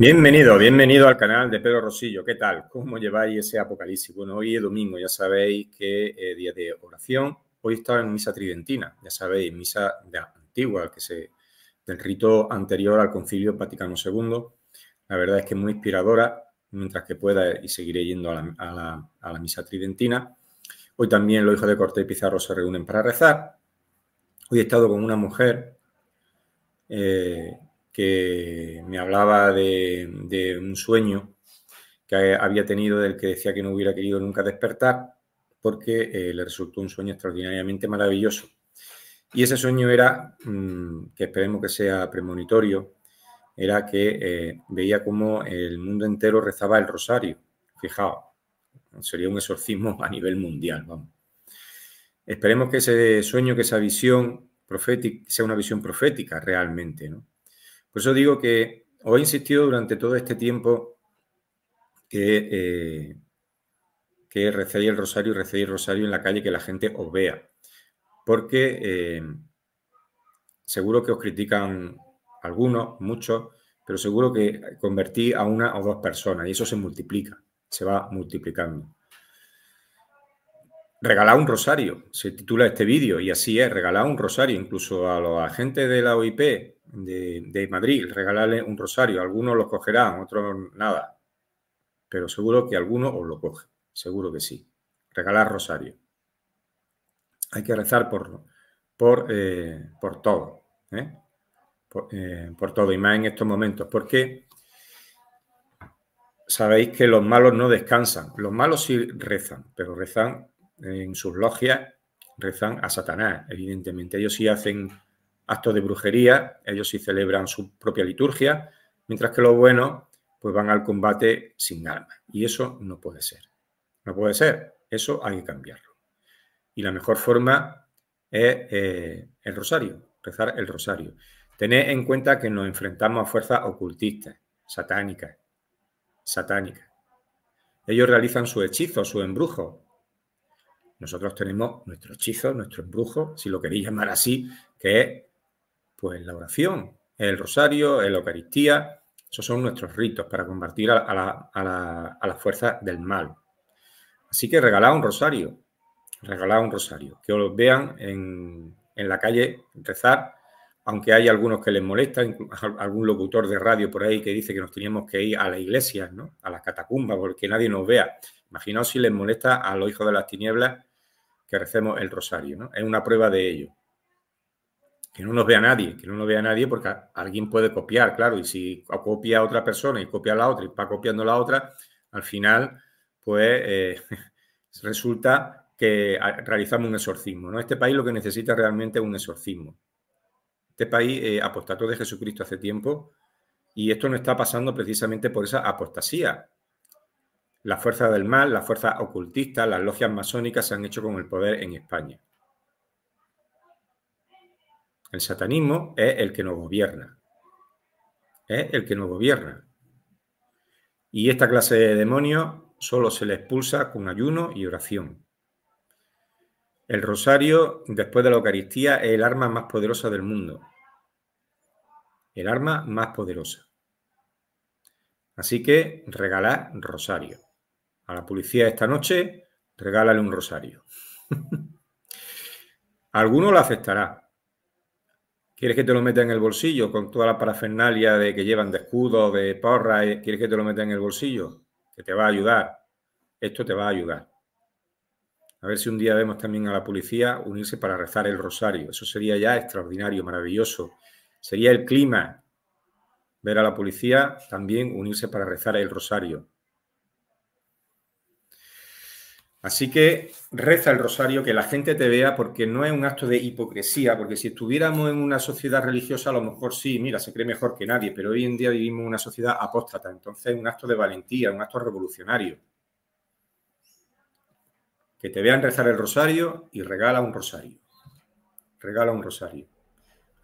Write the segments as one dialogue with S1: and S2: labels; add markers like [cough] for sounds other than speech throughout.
S1: Bienvenido, bienvenido al canal de Pedro Rosillo. ¿Qué tal? ¿Cómo lleváis ese apocalipsis? Bueno, hoy es domingo, ya sabéis que es eh, día de oración. Hoy estaba en misa tridentina, ya sabéis, misa de antigua, que se, del rito anterior al concilio Vaticano II. La verdad es que es muy inspiradora, mientras que pueda, y seguiré yendo a la, misa tridentina. Hoy también los hijos de Cortés y Pizarro se reúnen para rezar. Hoy he estado con una mujer eh, que me hablaba de, un sueño que había tenido del que decía que no hubiera querido nunca despertar porque eh, le resultó un sueño extraordinariamente maravilloso. Y ese sueño era, mm, que esperemos que sea premonitorio, era que eh, veía como el mundo entero rezaba el rosario. Fijaos, sería un exorcismo [laughs] a nivel mundial, vamos. Esperemos que ese sueño, que esa visión profética, sea una visión profética realmente, ¿no? Por eso digo que os he insistido durante todo este tiempo que, eh, el rosario y recéis el rosario en la calle, que la gente os vea. Porque eh, seguro que os critican algunos, muchos, pero seguro que convertí a una o dos personas y eso se multiplica, se va multiplicando. Regalar un rosario, se titula este vídeo y así es, regalar un rosario incluso a los agentes de la OIP de, Madrid, regalarle un rosario. Algunos lo cogerán, otros nada. Pero seguro que alguno os lo coge, seguro que sí. Regalar rosario. Hay que rezar por, por, eh, todo. ¿eh? Por, eh, por, todo y más en estos momentos, porque sabéis que los malos no descansan, los malos sí rezan, pero rezan en sus logias, rezan a Satanás, evidentemente. Ellos sí hacen actos de brujería, ellos sí celebran su propia liturgia, mientras que los buenos pues van al combate sin armas. Y eso no puede ser. No puede ser. Eso hay que cambiarlo. Y la mejor forma es eh, el rosario, rezar el rosario. Tened en cuenta que nos enfrentamos a fuerzas ocultistas, satánicas, satánicas. Ellos realizan su hechizo, su embrujo. Nosotros tenemos nuestro hechizo, nuestro embrujo, si lo queréis llamar así, que es pues la oración, el rosario, la Eucaristía, esos son nuestros ritos para combatir a, la, fuerza las fuerzas del mal. Así que regalad un rosario, regalad un rosario, que os vean en, en la calle rezar, aunque hay algunos que les molesta, algún locutor de radio por ahí que dice que nos teníamos que ir a la iglesia. ¿no? a las catacumbas, porque nadie nos vea. Imaginaos si les molesta a los hijos de las tinieblas que recemos el rosario, ¿no? Es una prueba de ello que no nos vea nadie, que no nos vea nadie porque alguien puede copiar, claro, y si copia a otra persona y copia a la otra y va copiando a la otra, al final, pues eh, [laughs] resulta que realizamos un exorcismo. ¿no? Este país lo que necesita realmente es un exorcismo. Este país eh, apostató de Jesucristo hace tiempo y esto no está pasando precisamente por esa apostasía. La fuerza del mal, la fuerza ocultista, las logias masónicas se han hecho con el poder en España. El satanismo es el que nos gobierna. Es el que nos gobierna. Y esta clase de demonios solo se le expulsa con ayuno y oración. El rosario, después de la Eucaristía, es el arma más poderosa del mundo. El arma más poderosa. Así que regalad rosario. A la policía esta noche, regálale un rosario. [laughs] Alguno lo aceptará, ¿Quieres que te lo meta en el bolsillo con toda la parafernalia de que llevan de escudo, de porra? Eh, ¿Quieres que te lo meta en el bolsillo? Que te va a ayudar. Esto te va a ayudar. A ver si un día vemos también a la policía unirse para rezar el rosario. Eso sería ya extraordinario, maravilloso. Sería el clima ver a la policía también unirse para rezar el rosario. Así que reza el rosario, que la gente te vea, porque no es un acto de hipocresía, porque si estuviéramos en una sociedad religiosa, a lo mejor sí, mira, se cree mejor que nadie, pero hoy en día vivimos en una sociedad apóstata, entonces es un acto de valentía, un acto revolucionario. Que te vean rezar el rosario y regala un rosario. Regala un rosario.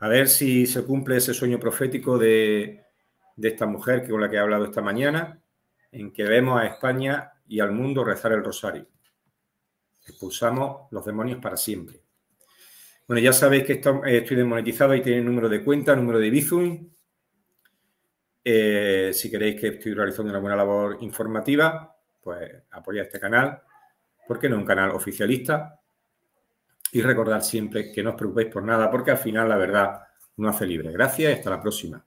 S1: A ver si se cumple ese sueño profético de, esta mujer con la que he hablado esta mañana, en que vemos a España y al mundo rezar el rosario. Expulsamos los demonios para siempre. Bueno, ya sabéis que eh, estoy desmonetizado, y tiene número de cuenta, número de Bizum. Eh, si queréis que estoy realizando una buena labor informativa, pues apoyad este canal, porque no es un canal oficialista. Y recordad siempre que no os preocupéis por nada, porque al final la verdad no hace libre. Gracias y hasta la próxima.